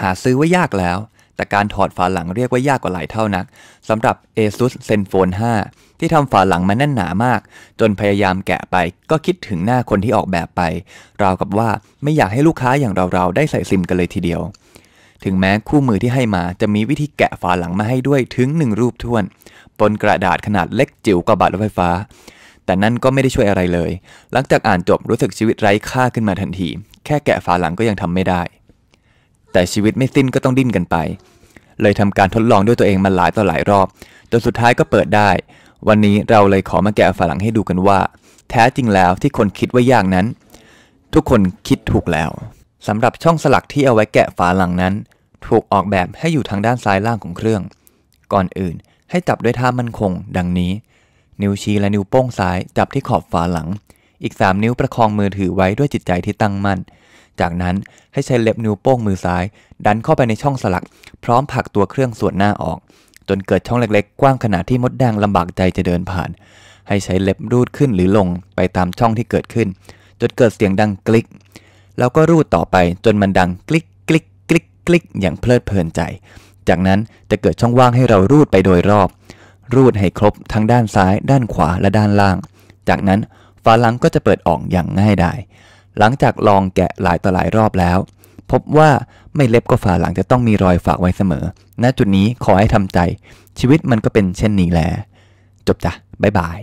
หาซื้อไว้ยากแล้ว แต่การถอดฝาหลังเรียกว่ายากกว่าหลายเท่านัก สำหรับ ASUS ZenFone 5 ที่ทำฝาหลังมาแน่นหนามาก จนพยายามแกะไปก็คิดถึงหน้าคนที่ออกแบบไป ราวกับว่าไม่อยากให้ลูกค้าอย่างเรา ๆ ได้ใส่ซิมกันเลยทีเดียว ถึงแม้คู่มือที่ให้มาจะมีวิธีแกะฝาหลังมาให้ด้วยถึงหนึ่งรูปท้วน บนกระดาษขนาดเล็กจิ๋วกว่าบัตรรถไฟฟ้า แต่นั่นก็ไม่ได้ช่วยอะไรเลย หลังจากอ่านจบรู้สึกชีวิตไร้ค่าขึ้นมาทันที แค่แกะฝาหลังก็ยังทำไม่ได้แต่ชีวิตไม่สิ้นก็ต้องดิ้นกันไป เลยทำการทดลองด้วยตัวเองมาหลายต่อหลายรอบ จนสุดท้ายก็เปิดได้ วันนี้เราเลยขอมาแกะฝรั่งให้ดูกันว่า แท้จริงแล้วที่คนคิดว่ายากนั้น ทุกคนคิดถูกแล้วสำหรับช่องสลักที่เอาไว้แกะฝาหลังนั้น ถูกออกแบบให้อยู่ทางด้านซ้ายล่างของเครื่อง ก่อนอื่นให้จับด้วยท่ามั่นคง ดังนี้ นิ้วชี้และนิ้วโป้งซ้าย จับที่ขอบฝาหลังอีก 3 นิ้วประคองมือถือไว้ด้วยจิตใจที่ตั้งมั่น จากนั้นให้ใช้เล็บนิ้วโป้งมือซ้าย ดันเข้าไปในช่องสลัก พร้อมผลักตัวเครื่องส่วนหน้าออก จนเกิดช่องเล็กๆ กว้างขนาดที่มดแดงลำบากใจจะเดินผ่าน ให้ใช้เล็บรูดขึ้นหรือลงไปตามช่องที่เกิดขึ้นจนเกิดเสียงดังกลิกแล้วก็รูดต่อไปจนมันดังกลิกกลิกกลิกกลิกอย่างเพลิดเพลินใจ จากนั้นจะเกิดช่องว่างให้เรารูดไปโดยรอบ รูดให้ครบทั้งด้านซ้าย ด้านขวาและด้านล่าง จากนั้นฝาหลังก็จะเปิดออกอย่างง่ายดายหลังจากลองแกะหลายต่อหลายรอบแล้ว พบว่าไม่เล็บก็ฝาหลังจะต้องมีรอยฝากไว้เสมอ ณ จุดนี้ขอให้ทำใจ ชีวิตมันก็เป็นเช่นนี้แหละจบจ้ะบ๊ายบาย